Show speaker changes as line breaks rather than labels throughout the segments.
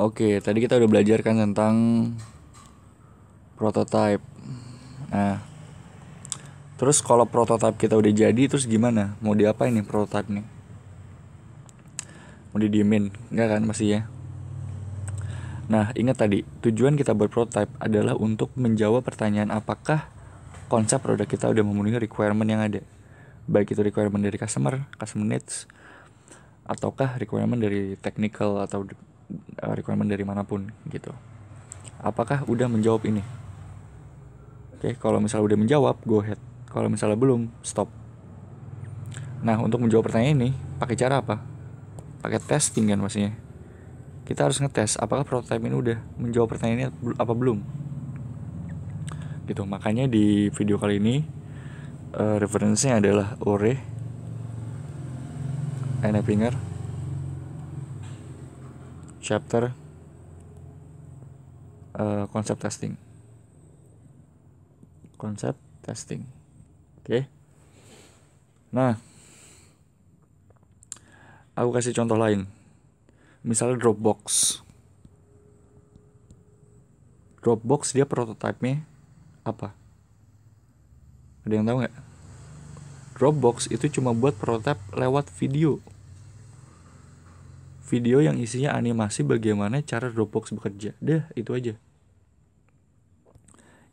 Oke, tadi kita udah belajar kan tentang prototype. Nah, terus kalau prototype kita udah jadi, terus gimana? Mau diapain nih prototype nih? Mau didiemin? Enggak kan masih ya? Nah, ingat tadi, tujuan kita buat prototype adalah untuk menjawab pertanyaan apakah konsep produk kita udah memenuhi requirement yang ada. Baik itu requirement dari customer, customer needs, ataukah requirement dari technical atau uh, requirement dari manapun gitu apakah udah menjawab ini oke kalau misalnya udah menjawab go ahead kalau misalnya belum stop nah untuk menjawab pertanyaan ini pakai cara apa pakai testing kan maksudnya kita harus ngetes apakah prototype ini udah menjawab pertanyaan ini apa belum gitu makanya di video kali ini uh, referensinya adalah Ore Anne chapter uh, konsep testing konsep testing oke okay. nah aku kasih contoh lain misalnya Dropbox Dropbox dia prototipe-nya apa ada yang tahu nggak Dropbox itu cuma buat prototype lewat video video yang isinya animasi bagaimana cara Dropbox bekerja. Deh, itu aja.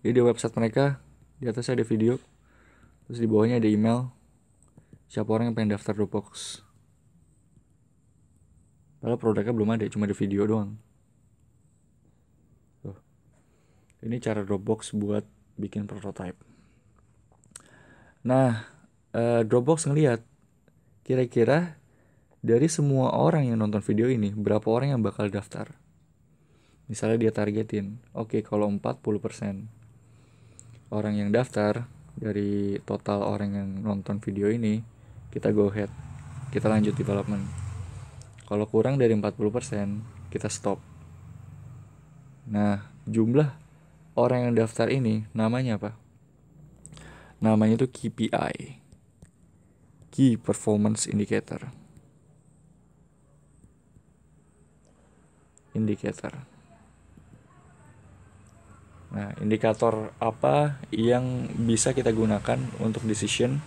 Jadi di website mereka di atas ada video, terus di bawahnya ada email. Siapa orang yang pengen daftar Dropbox? Padahal produknya belum ada, cuma ada video doang. Tuh. Ini cara Dropbox buat bikin prototype. Nah, uh, Dropbox ngelihat kira-kira dari semua orang yang nonton video ini, berapa orang yang bakal daftar? Misalnya dia targetin, oke okay, kalau 40% orang yang daftar dari total orang yang nonton video ini, kita go ahead, kita lanjut development. Kalau kurang dari 40%, kita stop. Nah, jumlah orang yang daftar ini namanya apa? Namanya itu KPI. Key Performance Indicator. indikator. Nah, indikator apa yang bisa kita gunakan untuk decision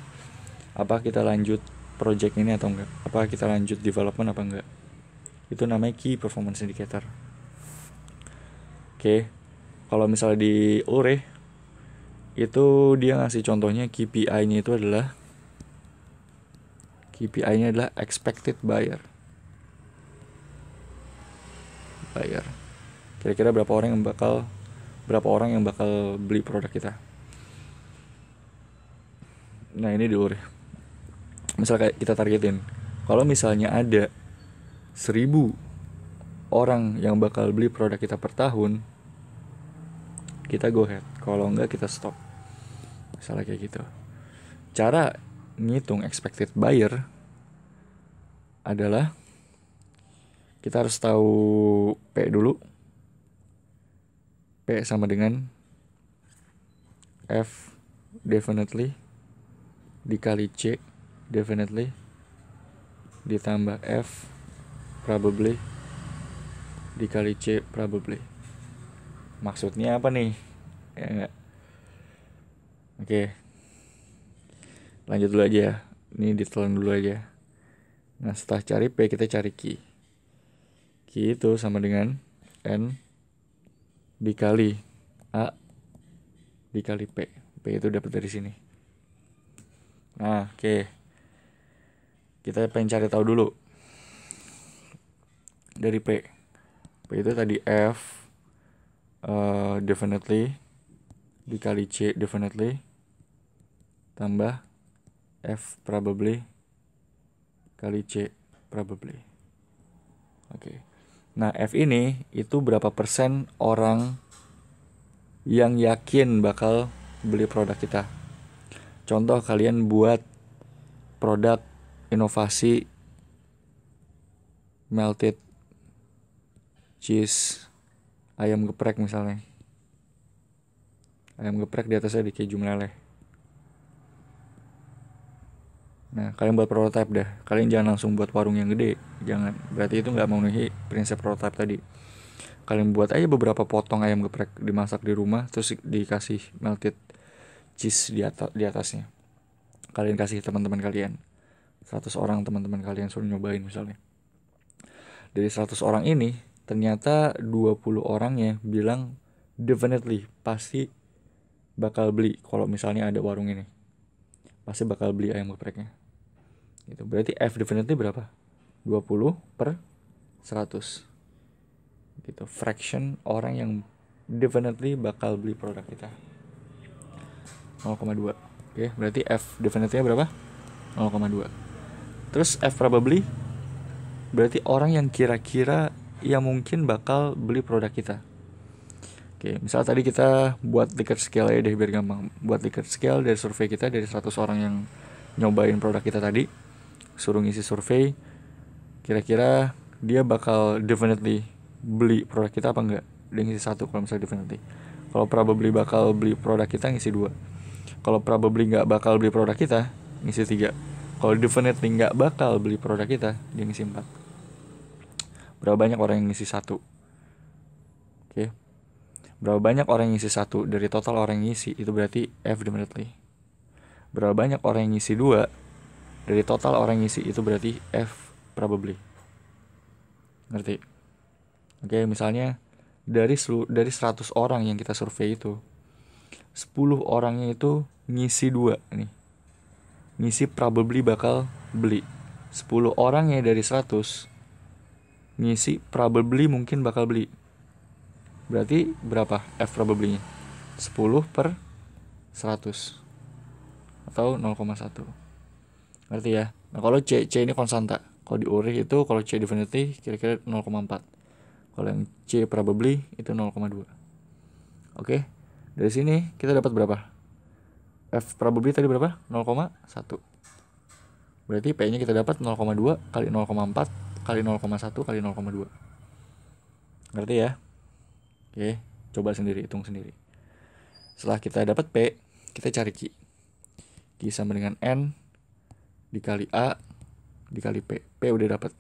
apa kita lanjut project ini atau enggak? Apa kita lanjut development apa enggak? Itu namanya key performance indicator. Oke. Kalau misalnya di URE itu dia ngasih contohnya KPI-nya itu adalah KPI-nya adalah expected buyer buyer kira-kira berapa orang yang bakal berapa orang yang bakal beli produk kita nah ini dulu misal kayak kita targetin kalau misalnya ada seribu orang yang bakal beli produk kita per tahun kita go ahead kalau enggak kita stop misalnya kayak gitu cara ngitung expected buyer adalah kita harus tahu P dulu. P sama dengan F definitely dikali C definitely ditambah F probably dikali C probably. Maksudnya apa nih? Ya enggak. Oke. Lanjut dulu aja ya. Ini ditelan dulu aja. Nah, setelah cari P kita cari Q gitu sama dengan n dikali a dikali p p itu dapat dari sini nah oke kita pengen cari tahu dulu dari p p itu tadi f uh, definitely dikali c definitely tambah f probably kali c probably oke okay. Nah, F ini itu berapa persen orang yang yakin bakal beli produk kita. Contoh kalian buat produk inovasi melted cheese ayam geprek misalnya. Ayam geprek di atasnya di keju meleleh. Nah, kalian buat prototype dah. Kalian jangan langsung buat warung yang gede. Jangan. Berarti itu nggak memenuhi prinsip prototype tadi. Kalian buat aja beberapa potong ayam geprek dimasak di rumah, terus dikasih melted cheese di atas di atasnya. Kalian kasih teman-teman kalian. 100 orang teman-teman kalian suruh nyobain misalnya. Dari 100 orang ini, ternyata 20 orangnya bilang definitely pasti bakal beli kalau misalnya ada warung ini. Pasti bakal beli ayam gepreknya itu berarti F definitely berapa? 20 per 100. Gitu. Fraction orang yang definitely bakal beli produk kita. 0,2. Oke, berarti F definitely berapa? 0,2. Terus F probably berarti orang yang kira-kira yang mungkin bakal beli produk kita. Oke, misal tadi kita buat Likert scale ya deh biar gampang. Buat Likert scale dari survei kita dari 100 orang yang nyobain produk kita tadi suruh ngisi survei kira-kira dia bakal definitely beli produk kita apa enggak dia ngisi satu kalau misalnya definitely kalau probably bakal beli produk kita ngisi dua kalau probably nggak bakal beli produk kita ngisi tiga kalau definitely nggak bakal beli produk kita dia ngisi empat berapa banyak orang yang ngisi satu oke okay. berapa banyak orang yang ngisi satu dari total orang yang ngisi itu berarti F definitely berapa banyak orang yang ngisi dua dari total orang ngisi itu berarti F probably ngerti oke misalnya dari selu, dari 100 orang yang kita survei itu 10 orangnya itu ngisi dua nih ngisi probably bakal beli 10 orangnya dari 100 ngisi probably mungkin bakal beli berarti berapa F probably nya 10 per 100 atau 0,1 ngerti ya nah kalau C C ini konstanta kalau di Uri itu kalau C definiti kira-kira 0,4 kalau yang C probably itu 0,2 oke okay? dari sini kita dapat berapa F probably tadi berapa 0,1 berarti P nya kita dapat 0,2 kali 0,4 kali 0,1 kali 0,2 ngerti ya oke okay. coba sendiri hitung sendiri setelah kita dapat P kita cari Q Q sama dengan N dikali A dikali P. P udah dapet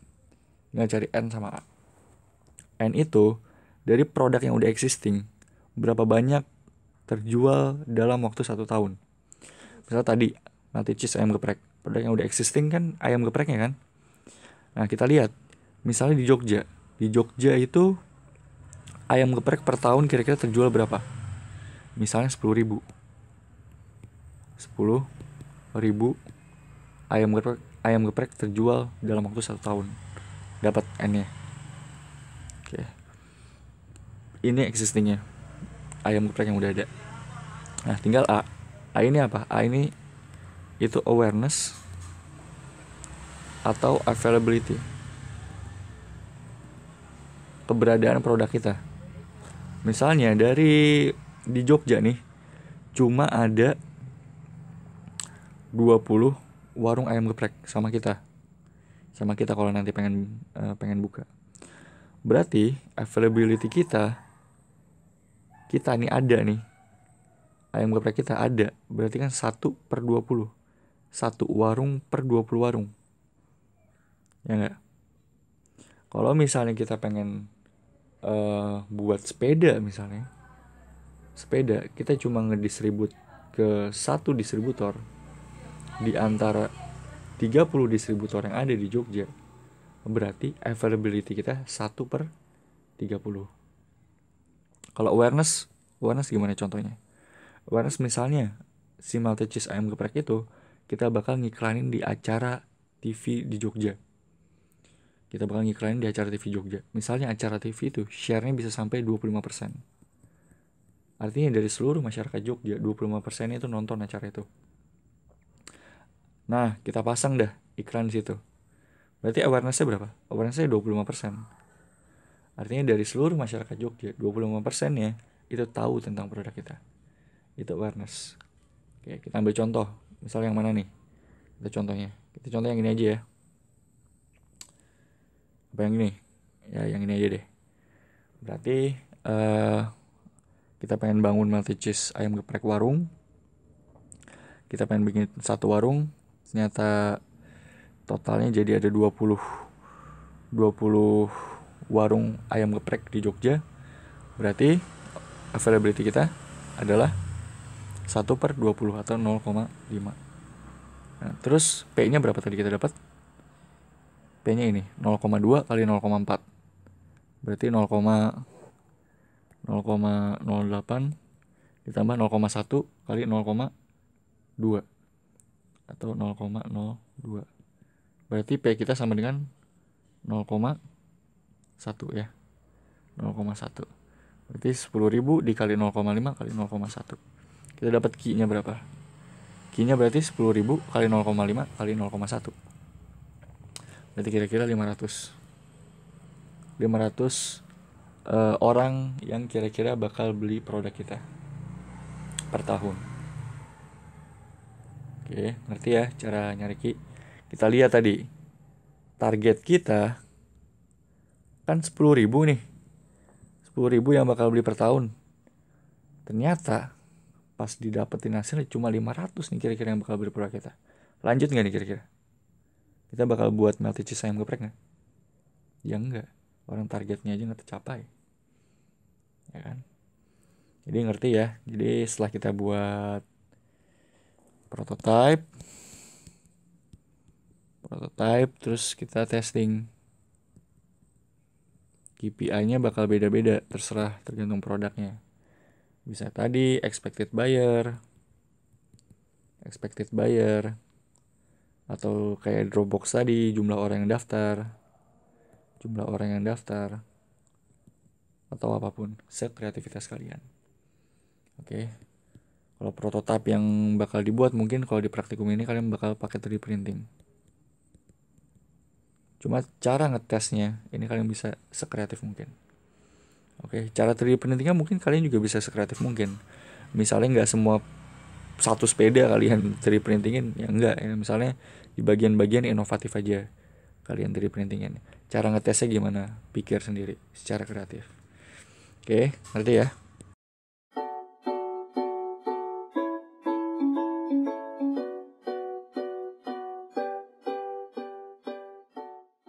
Tinggal cari N sama A. N itu dari produk yang udah existing, berapa banyak terjual dalam waktu satu tahun. Misal tadi, nanti cheese ayam geprek. Produk yang udah existing kan ayam gepreknya kan. Nah kita lihat, misalnya di Jogja. Di Jogja itu ayam geprek per tahun kira-kira terjual berapa? Misalnya 10 ribu. 10 ribu ayam geprek ayam geprek terjual dalam waktu satu tahun dapat ini. oke ini existingnya ayam geprek yang udah ada nah tinggal a a ini apa a ini itu awareness atau availability keberadaan produk kita misalnya dari di Jogja nih cuma ada 20 warung ayam geprek sama kita sama kita kalau nanti pengen uh, pengen buka berarti availability kita kita nih ada nih ayam geprek kita ada berarti kan satu per 20 satu warung per 20 warung ya enggak kalau misalnya kita pengen uh, buat sepeda misalnya sepeda kita cuma ngedistribut ke satu distributor di antara 30 distributor yang ada di Jogja berarti availability kita 1 per 30 kalau awareness awareness gimana contohnya awareness misalnya si Malta Cheese Ayam Geprek itu kita bakal ngiklanin di acara TV di Jogja kita bakal ngiklanin di acara TV Jogja misalnya acara TV itu share bisa sampai 25% artinya dari seluruh masyarakat Jogja 25% itu nonton acara itu Nah, kita pasang dah iklan di situ. Berarti awarenessnya berapa? Awarenessnya 25%. Artinya dari seluruh masyarakat Jogja, 25% ya itu tahu tentang produk kita. Itu awareness. Oke, kita ambil contoh. Misal yang mana nih? Kita contohnya. Kita contoh yang ini aja ya. Apa yang ini? Ya, yang ini aja deh. Berarti uh, kita pengen bangun multi cheese ayam geprek warung. Kita pengen bikin satu warung ternyata totalnya jadi ada 20 20 warung ayam geprek di Jogja berarti availability kita adalah 1 per 20 atau 0,5 nah, terus P nya berapa tadi kita dapat P nya ini 0,2 kali 0,4 berarti 0,08 ditambah 0,1 kali 0,2 atau 0,02 berarti P kita sama dengan 0,1 ya 0,1 berarti 10.000 dikali 0,5 kali 0,1 kita dapat Q nya berapa Q nya berarti 10.000 kali 0,5 kali 0,1 berarti kira-kira 500 500 uh, orang yang kira-kira bakal beli produk kita per tahun Oke, ngerti ya cara nyari key. Kita lihat tadi. Target kita kan 10.000 nih. 10.000 yang bakal beli per tahun. Ternyata pas didapetin hasilnya cuma 500 nih kira-kira yang bakal beli per kita. Lanjut nggak nih kira-kira? Kita bakal buat multi cheese yang geprek nggak? Ya enggak. Orang targetnya aja nggak tercapai. Ya kan? Jadi ngerti ya. Jadi setelah kita buat prototype prototype terus kita testing KPI-nya bakal beda-beda terserah tergantung produknya bisa tadi expected buyer expected buyer atau kayak Dropbox tadi jumlah orang yang daftar jumlah orang yang daftar atau apapun set kreativitas kalian oke okay kalau prototipe yang bakal dibuat mungkin kalau di praktikum ini kalian bakal pakai 3D printing cuma cara ngetesnya ini kalian bisa sekreatif mungkin oke cara 3D printingnya mungkin kalian juga bisa sekreatif mungkin misalnya nggak semua satu sepeda kalian 3D printingin ya enggak ya misalnya di bagian-bagian inovatif aja kalian 3D printingin cara ngetesnya gimana pikir sendiri secara kreatif oke ngerti ya